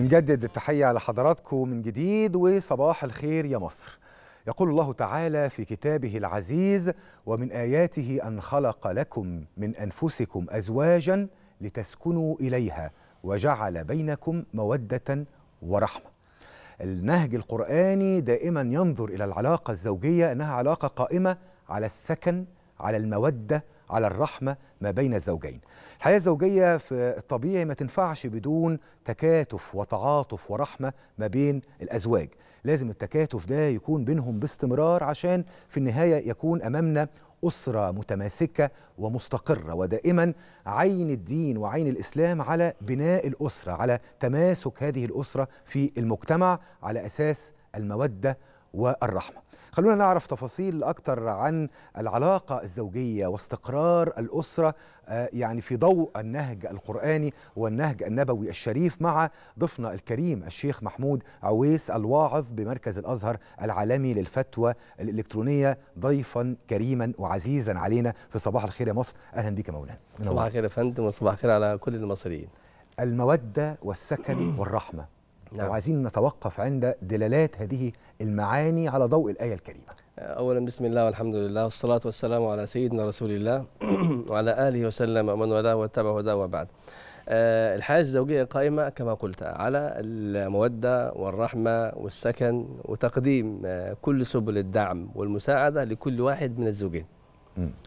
نجدد التحية لحضراتكم من جديد وصباح الخير يا مصر يقول الله تعالى في كتابه العزيز ومن آياته أن خلق لكم من أنفسكم أزواجا لتسكنوا إليها وجعل بينكم مودة ورحمة النهج القرآني دائما ينظر إلى العلاقة الزوجية أنها علاقة قائمة على السكن على المودة على الرحمة ما بين الزوجين الحياة الزوجية في الطبيعي ما تنفعش بدون تكاتف وتعاطف ورحمة ما بين الأزواج لازم التكاتف ده يكون بينهم باستمرار عشان في النهاية يكون أمامنا أسرة متماسكة ومستقرة ودائما عين الدين وعين الإسلام على بناء الأسرة على تماسك هذه الأسرة في المجتمع على أساس المودة والرحمة خلونا نعرف تفاصيل أكثر عن العلاقة الزوجية واستقرار الأسرة آه، يعني في ضوء النهج القرآني والنهج النبوي الشريف مع ضيفنا الكريم الشيخ محمود عويس الواعظ بمركز الأزهر العالمي للفتوى الإلكترونية ضيفا كريما وعزيزا علينا في صباح الخير يا مصر أهلا بك مولانا صباح الخير يا فندم وصباح الخير على كل المصريين المودة والسكن والرحمة نعم. لو عايزين نتوقف عند دلالات هذه المعاني على ضوء الآية الكريمة أولا بسم الله والحمد لله والصلاة والسلام على سيدنا رسول الله وعلى آله وسلم ومن والاه واتبع هداه وبعد آه، الحياة الزوجية قائمة كما قلت على المودة والرحمة والسكن وتقديم آه، كل سبل الدعم والمساعدة لكل واحد من الزوجين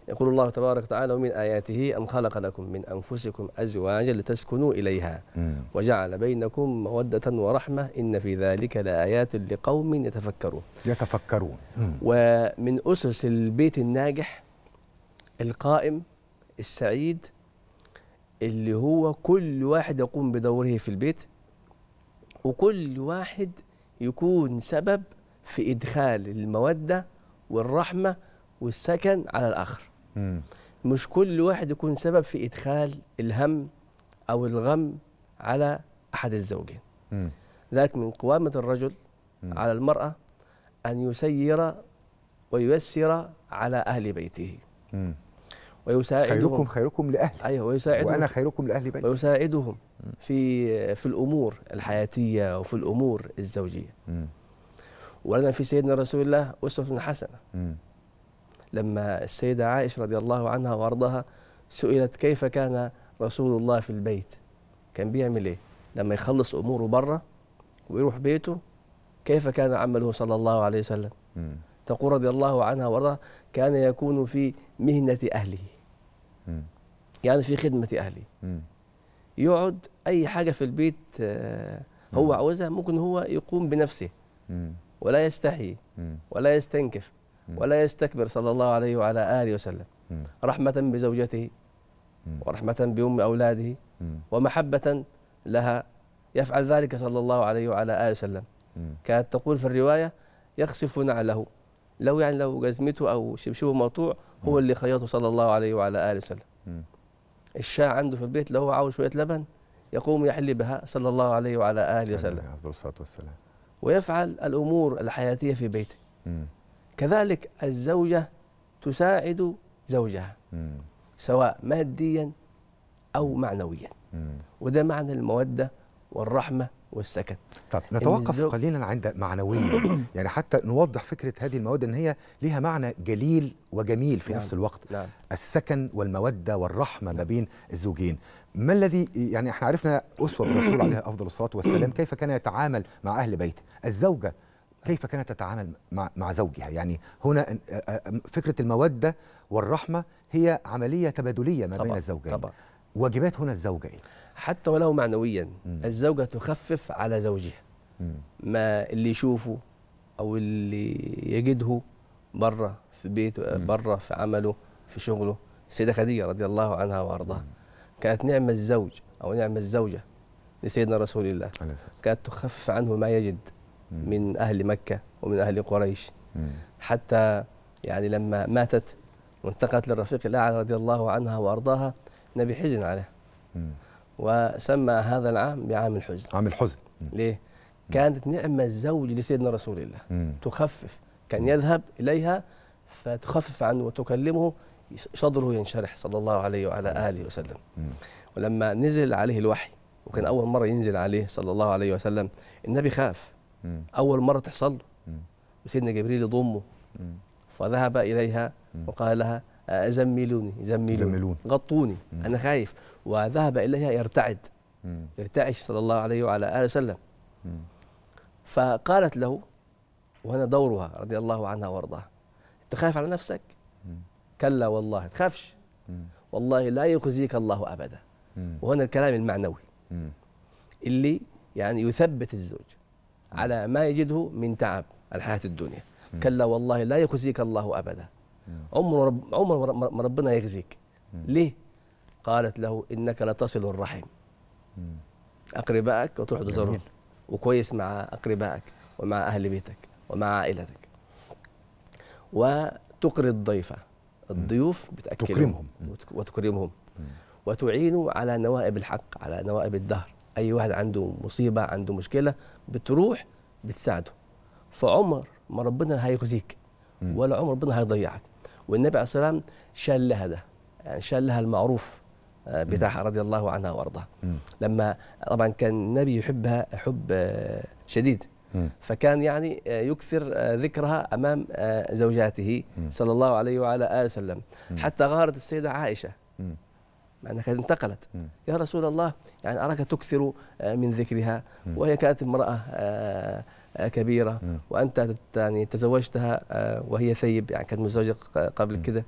يقول الله تبارك وتعالى ومن آياته أن خلق لكم من أنفسكم أزواجا لتسكنوا إليها وجعل بينكم مودة ورحمة إن في ذلك لآيات لقوم يتفكرون يتفكرون ومن أسس البيت الناجح القائم السعيد اللي هو كل واحد يقوم بدوره في البيت وكل واحد يكون سبب في إدخال المودة والرحمة والسكن على الآخر مم. مش كل واحد يكون سبب في إدخال الهم أو الغم على أحد الزوجين ذلك من قوامة الرجل مم. على المرأة أن يسير وييسر على أهل بيته مم. ويساعدهم خيركم خيركم لأهلي أيوه ويساعدهم وأنا خيركم لأهل بيتي ويساعدهم في في الأمور الحياتية وفي الأمور الزوجية مم. ولنا في سيدنا رسول الله أسوة حسنة مم. لما السيدة عائشة رضي الله عنها وأرضها سئلت كيف كان رسول الله في البيت كان بيعمل إيه لما يخلص أموره بره ويروح بيته كيف كان عمله صلى الله عليه وسلم تقول رضي الله عنها وأرضها كان يكون في مهنة أهله يعني في خدمة أهله يقعد أي حاجة في البيت آه، هو عاوزها ممكن هو يقوم بنفسه ولا يستحي ولا يستنكف ولا يستكبر صلى الله عليه وعلى آله وسلم رحمة بزوجته ورحمة بأم أولاده ومحبة لها يفعل ذلك صلى الله عليه وعلى آله وسلم كانت تقول في الرواية يخسف نعله لو يعني لو جزمته أو شبشبه مقطوع هو اللي خيطه صلى الله عليه وعلى آله وسلم الشاة عنده في البيت لو هو عاوز شوية لبن يقوم يحل بها صلى الله عليه وعلى آله وسلم عليه الصلاة والسلام ويفعل الأمور الحياتية في بيته كذلك الزوجة تساعد زوجها سواء ماديا أو معنويا وده معنى المودة والرحمة والسكن طب نتوقف قليلا عند معنوية يعني حتى نوضح فكرة هذه المودة أن هي لها معنى جليل وجميل في نعم. نفس الوقت نعم. السكن والمودة والرحمة نعم. ما بين الزوجين ما الذي يعني احنا عرفنا أسوة الرسول عليه أفضل الصلاة والسلام كيف كان يتعامل مع أهل بيته الزوجة كيف كانت تتعامل مع, مع زوجها يعني هنا فكرة المودة والرحمة هي عملية تبادلية ما طبعًا بين الزوجين طبعًا واجبات هنا الزوجة إيه؟ حتى ولو معنويا مم. الزوجة تخفف على زوجها مم. ما اللي يشوفه أو اللي يجده بره في بيته بره في عمله في شغله السيدة خديجة رضي الله عنها وأرضاها كانت نعمة الزوج أو نعمة الزوجة لسيدنا رسول الله كانت تخفف عنه ما يجد من أهل مكة ومن أهل قريش حتى يعني لما ماتت وانتقلت للرفيق الأعلى رضي الله عنها وأرضاها نبي حزن عليها وسمى هذا العام بعام الحزن عام الحزن ليه؟ كانت نعمة الزوج لسيدنا رسول الله تخفف كان يذهب إليها فتخفف عنه وتكلمه صدره ينشرح صلى الله عليه وعلى آله وسلم ولما نزل عليه الوحي وكان أول مرة ينزل عليه صلى الله عليه وسلم النبي خاف مم. اول مره تحصل له وسيدنا جبريل يضمه مم. فذهب اليها مم. وقال لها زملوني زملوني زملون. غطوني مم. انا خايف وذهب اليها يرتعد يرتعش صلى الله عليه وعلى اله وسلم فقالت له وهنا دورها رضي الله عنها وارضاها انت خايف على نفسك مم. كلا والله تخافش والله لا يخزيك الله ابدا وهنا الكلام المعنوي اللي يعني يثبت الزوج على ما يجده من تعب الحياة الدنيا كلا والله لا يخزيك الله أبدا عمر رب عمر ما ربنا يخزيك ليه؟ قالت له إنك لتصل الرحم أقربائك وتروح تزورهم وكويس مع أقربائك ومع أهل بيتك ومع عائلتك وتقري الضيفة الضيوف بتأكلهم وتكرمهم وتعين على نوائب الحق على نوائب الدهر اي واحد عنده مصيبه عنده مشكله بتروح بتساعده فعمر ما ربنا هيخزيك ولا عمر ربنا هيضيعك والنبي عليه الصلاه والسلام شال لها ده يعني شال لها المعروف آه، بتاعها رضي الله عنها وارضاها لما طبعا كان النبي يحبها حب آه، شديد فكان يعني آه، يكثر ذكرها امام زوجاته صلى الله عليه وعلى اله وسلم حتى غارت السيده عائشه مع أنها انتقلت يا رسول الله يعني أراك تكثر آه، من ذكرها وهي كانت امرأة آه، آه، كبيرة وأنت يعني تزوجتها وهي ثيب يعني كانت متزوجة قبل كده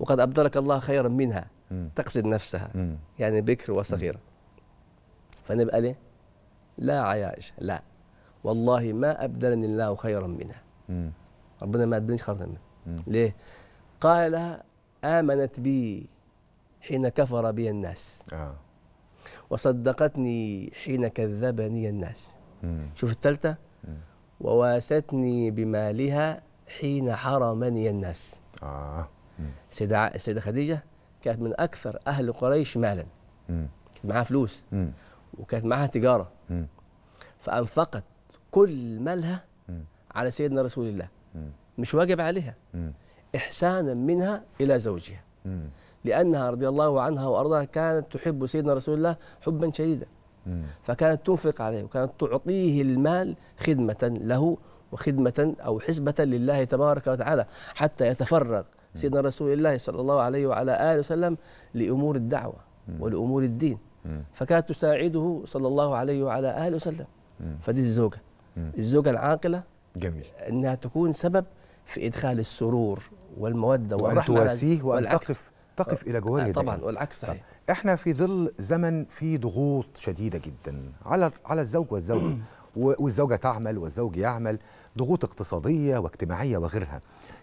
وقد أبدلك الله خيرا منها تقصد نفسها يعني بكر وصغيرة فنبقى ليه لي لا عيائش لا والله ما أبدلني الله خيرا منها ربنا ما أبدلنيش خيرا منها ليه؟ قال لها آمنت بي حين كفر بي الناس آه. وصدقتني حين كذبني الناس مم. شوف الثالثة وواستني بمالها حين حرمني الناس آه. سيدة السيدة خديجة كانت من أكثر أهل قريش مالا كانت معاها فلوس مم. وكانت معاها تجارة مم. فأنفقت كل مالها مم. على سيدنا رسول الله مم. مش واجب عليها مم. إحسانا منها إلى زوجها مم. لأنها رضي الله عنها وأرضاها كانت تحب سيدنا رسول الله حبا شديدا فكانت تنفق عليه وكانت تعطيه المال خدمة له وخدمة أو حسبة لله تبارك وتعالى حتى يتفرغ سيدنا رسول الله صلى الله عليه وعلى آله وسلم لأمور الدعوة ولأمور الدين فكانت تساعده صلى الله عليه وعلى آله وسلم فدي الزوجة الزوجة العاقلة جميل أنها تكون سبب في إدخال السرور والمودة والرحمة وأن تواسيه وأن تقف تقف الى جواره آه، طبعا والعكس صحيح احنا في ظل زمن فيه ضغوط شديده جدا على على الزوج والزوجه والزوجه تعمل والزوج يعمل ضغوط اقتصاديه واجتماعيه وغيرها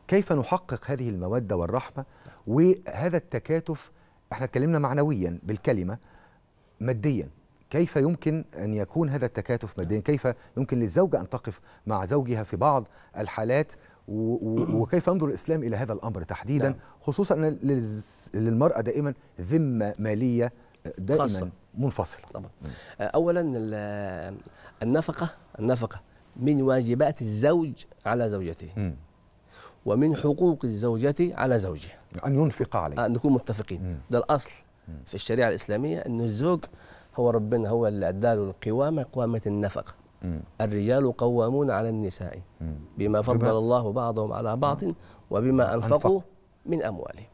كيف نحقق هذه الموده والرحمه وهذا التكاتف احنا اتكلمنا معنويا بالكلمه ماديا كيف يمكن ان يكون هذا التكاتف ماديا كيف يمكن للزوجه ان تقف مع زوجها في بعض الحالات وكيف ينظر الاسلام الى هذا الامر تحديدا نعم. خصوصا ان للمراه دائما ذمه ماليه دائما خاصة. منفصله طبعا نعم. آه، اولا النفقه النفقه من واجبات الزوج على زوجته م. ومن حقوق الزوجة على زوجها أن ينفق عليه آه، أن نكون متفقين م. ده الأصل م. في الشريعة الإسلامية أن الزوج هو ربنا هو اللي أداله القوامة قوامة النفقة الرجال قوامون على النساء بما فضل الله بعضهم على بعض وبما أنفقوا من أموالهم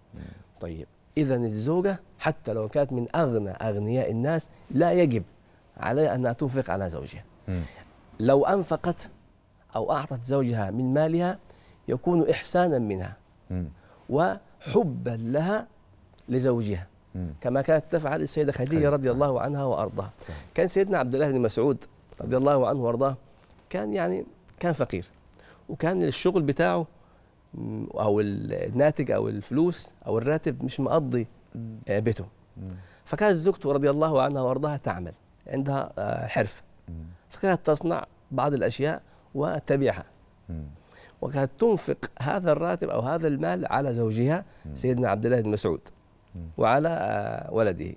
طيب إذا الزوجة حتى لو كانت من أغنى أغنياء الناس لا يجب عليها أنها تنفق على زوجها لو أنفقت أو أعطت زوجها من مالها يكون إحسانا منها وحبا لها لزوجها كما كانت تفعل السيدة خديجة رضي الله عنها وأرضاها كان سيدنا عبد الله بن مسعود رضي الله عنه وارضاه كان يعني كان فقير وكان الشغل بتاعه او الناتج او الفلوس او الراتب مش مقضي آه، بيته فكانت زوجته رضي الله عنها وارضاها تعمل عندها آه، حرفه فكانت تصنع بعض الاشياء وتبيعها وكانت تنفق هذا الراتب او هذا المال على زوجها سيدنا عبد الله بن مسعود وعلى آه، ولده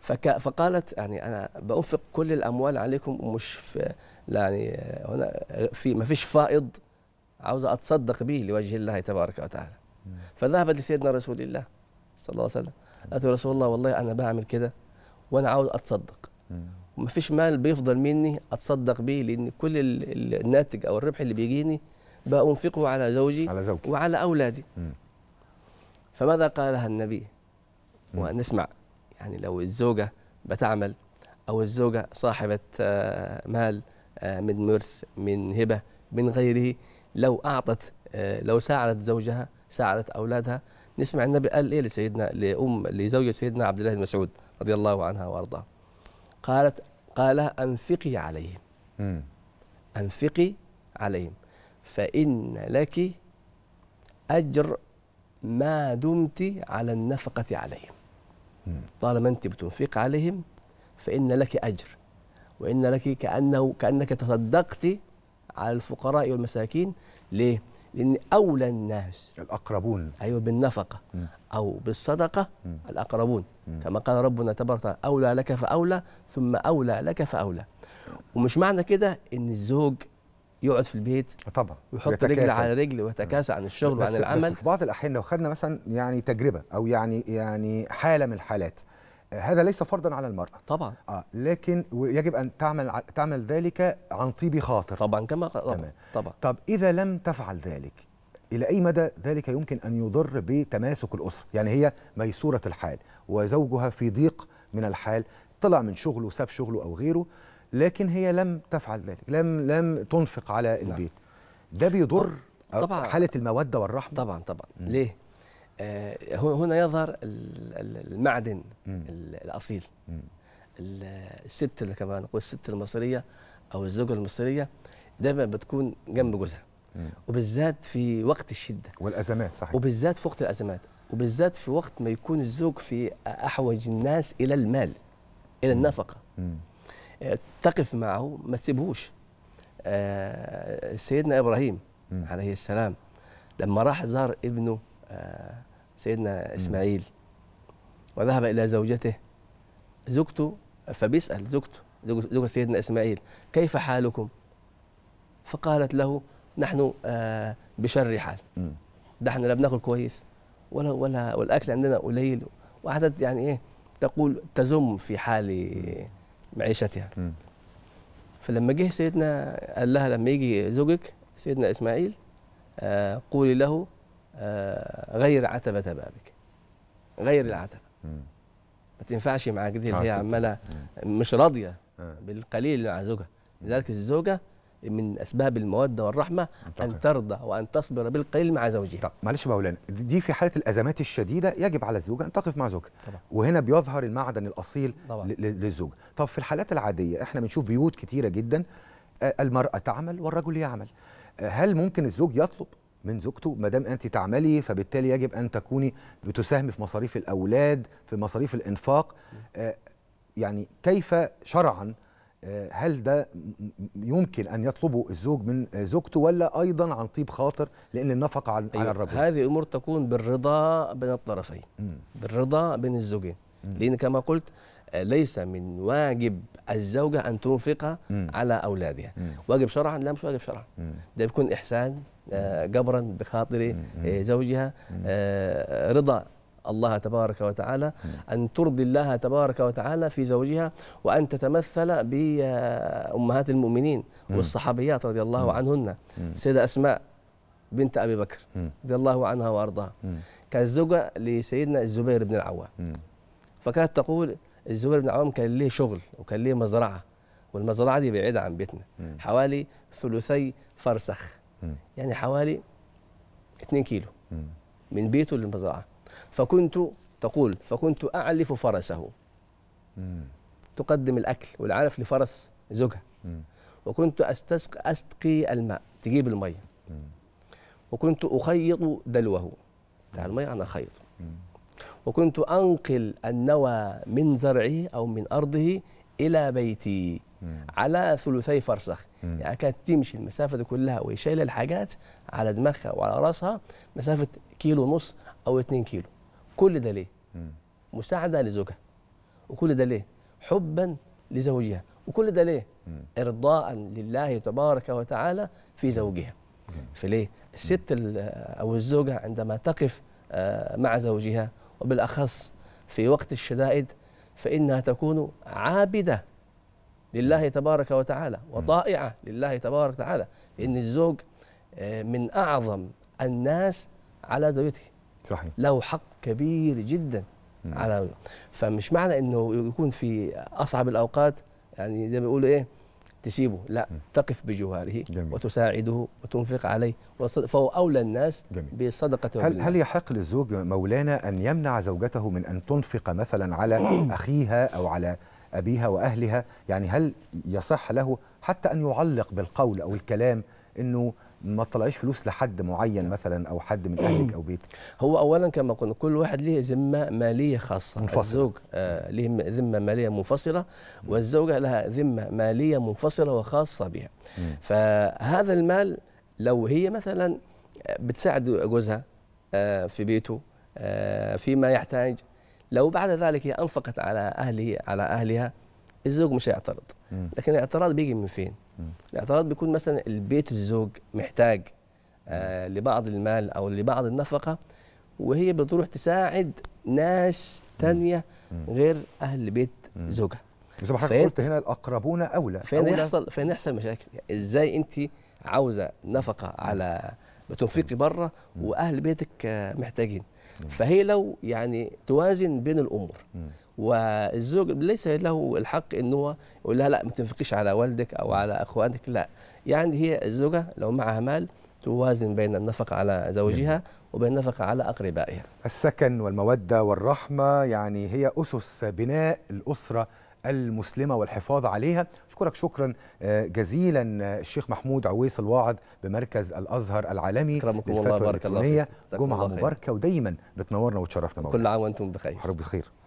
فك فقالت يعني انا بانفق كل الاموال عليكم ومش في يعني هنا في ما فيش فائض عاوز اتصدق به لوجه الله تبارك وتعالى فذهبت لسيدنا رسول الله صلى الله عليه وسلم قالت يا رسول الله والله انا بعمل كده وانا عاوز اتصدق وما فيش مال بيفضل مني اتصدق به لان كل الناتج او الربح اللي بيجيني بانفقه على زوجي على زوجي وعلى اولادي فماذا قالها النبي ونسمع يعني لو الزوجة بتعمل أو الزوجة صاحبة آه، مال آه، من مرث من هبة من غيره لو أعطت آه، لو ساعدت زوجها ساعدت أولادها نسمع النبي قال إيه لسيدنا لأم لزوجة سيدنا عبد الله بن مسعود رضي الله عنها وأرضاها قالت قال أنفقي عليهم أنفقي عليهم فإن لك أجر ما دمت على النفقة عليهم طالما أنت بتنفق عليهم فإن لك أجر وإن لك كأنه كأنك تصدقت على الفقراء والمساكين ليه؟ لأن أولى الناس الأقربون أيوه بالنفقة م. أو بالصدقة م. الأقربون م. كما قال ربنا تبارك أولى لك فأولى ثم أولى لك فأولى ومش معنى كده إن الزوج يقعد في البيت طبعا ويحط رجل على رجل ويتكاسى عن الشغل وعن العمل بس في بعض الاحيان لو خدنا مثلا يعني تجربه او يعني يعني حاله من الحالات آه، هذا ليس فرضا على المرأة طبعا آه لكن يجب أن تعمل تعمل ذلك عن طيب خاطر طبعا كما طبعا طبعا طب إذا لم تفعل ذلك إلى أي مدى ذلك يمكن أن يضر بتماسك الأسرة يعني هي ميسورة الحال وزوجها في ضيق من الحال طلع من شغله ساب شغله أو غيره لكن هي لم تفعل ذلك لم لم تنفق على نعم. البيت ده بيضر طبعا حاله الموده والرحمه طبعا طبعا م. ليه آه هنا يظهر المعدن م. الاصيل م. الست اللي كمان نقول الست المصريه او الزوجه المصريه دايما بتكون جنب جوزها وبالذات في وقت الشده والازمات صحيح وبالذات في وقت الازمات وبالذات في وقت ما يكون الزوج في احوج الناس الى المال الى النفقه تقف معه ما تسيبهوش آه، سيدنا ابراهيم م. عليه السلام لما راح زار ابنه آه، سيدنا اسماعيل وذهب الى زوجته زوجته فبيسال زوجته زوجة سيدنا اسماعيل كيف حالكم؟ فقالت له نحن آه، بشر حال ده احنا لا بناكل كويس ولا ولا والاكل عندنا قليل وعدد يعني ايه تقول تزم في حال معيشتها م. فلما جه سيدنا قال لها لما يجي زوجك سيدنا إسماعيل آه قولي له آه غير عتبة بابك غير العتبة ما تنفعش معاك دي اللي هي عمالة مش راضية بالقليل مع زوجها لذلك الزوجة من اسباب الموده والرحمه طبعا. ان ترضى وان تصبر بالقليل مع زوجها طب معلش مولانا دي في حاله الازمات الشديده يجب على الزوجه ان تقف مع زوجها وهنا بيظهر المعدن الاصيل للزوج طب في الحالات العاديه احنا بنشوف بيوت كتيره جدا آه، المراه تعمل والرجل يعمل آه، هل ممكن الزوج يطلب من زوجته ما دام انت تعملي فبالتالي يجب ان تكوني بتساهمي في مصاريف الاولاد في مصاريف الانفاق آه، يعني كيف شرعا هل ده يمكن ان يطلبه الزوج من زوجته ولا ايضا عن طيب خاطر لان النفقه على, أيوة. الرجل هذه الامور تكون بالرضا بين الطرفين م. بالرضا بين الزوجين م. لان كما قلت ليس من واجب الزوجه ان تنفق على اولادها م. واجب شرعا لا مش واجب شرعا ده بيكون احسان جبرا آه، بخاطر آه، زوجها آه، رضا الله تبارك وتعالى أن ترضي الله تبارك وتعالى في زوجها وأن تتمثل بأمهات المؤمنين والصحابيات رضي الله عنهن سيدة أسماء بنت أبي بكر رضي الله عنها وأرضاها كانت زوجة لسيدنا الزبير بن العوام فكانت تقول الزبير بن العوام كان ليه شغل وكان ليه مزرعة والمزرعة دي بعيدة عن بيتنا حوالي ثلثي فرسخ يعني حوالي 2 كيلو من بيته للمزرعة فكنت تقول فكنت أعلف فرسه مم. تقدم الأكل والعلف لفرس زوجها مم. وكنت أستسق أسقي الماء تجيب المية مم. وكنت أخيط دلوه بتاع المية أنا أخيطه وكنت أنقل النوى من زرعه أو من أرضه إلى بيتي مم. على ثلثي فرسخ مم. يعني كانت تمشي المسافة دي كلها ويشيل الحاجات على دماغها وعلى راسها مسافة كيلو ونص او 2 كيلو كل ده ليه مساعده لزوجها وكل ده ليه حبا لزوجها وكل ده ليه ارضاء لله تبارك وتعالى في زوجها فليه الست او الزوجه عندما تقف آه، مع زوجها وبالاخص في وقت الشدائد فانها تكون عابده لله تبارك وتعالى وطائعه لله تبارك وتعالى لان الزوج آه، من اعظم الناس على زوجته صحيح له حق كبير جدا مم. نعم. على فمش معنى انه يكون في اصعب الاوقات يعني زي ما بيقولوا ايه تسيبه لا مم. نعم. تقف بجواره جميل. وتساعده وتنفق عليه فهو اولى الناس جميل. بصدقه هل هل يحق للزوج مولانا ان يمنع زوجته من ان تنفق مثلا على اخيها او على ابيها واهلها يعني هل يصح له حتى ان يعلق بالقول او الكلام انه ما تطلعيش فلوس لحد معين مثلا او حد من اهلك او بيتك هو اولا كما قلنا كل واحد له ذمه ماليه خاصه منفصلة. الزوج له آه، ذمه ماليه منفصله والزوجه لها ذمه ماليه منفصله وخاصه بها فهذا المال لو هي مثلا آه، بتساعد جوزها آه، في بيته فيما يحتاج لو بعد ذلك هي انفقت على اهله على اهلها الزوج مش هيعترض لكن الاعتراض بيجي من فين؟ الاعتراض بيكون مثلا البيت الزوج محتاج آه لبعض المال او لبعض النفقه وهي بتروح تساعد ناس تانية غير اهل بيت زوجها زي ما حضرتك قلت هنا الاقربون اولى فين يحصل فين يحصل مشاكل يعني ازاي انت عاوزه نفقه على بتوفيقي بره واهل بيتك آه، محتاجين فهي لو يعني توازن بين الامور والزوج ليس له الحق ان هو يقول لها لا ما تنفقيش على والدك او على اخوانك لا يعني هي الزوجه لو معها مال توازن بين النفقة على زوجها وبين النفقة على أقربائها السكن والمودة والرحمة يعني هي أسس بناء الأسرة المسلمه والحفاظ عليها اشكرك شكرا آه، جزيلا آه، الشيخ محمود عويس الواعظ بمركز الازهر العالمي للفتوى الالكترونيه جمعه مباركه ودايما بتنورنا وتشرفنا كل عام وانتم بخير حضرتك بخير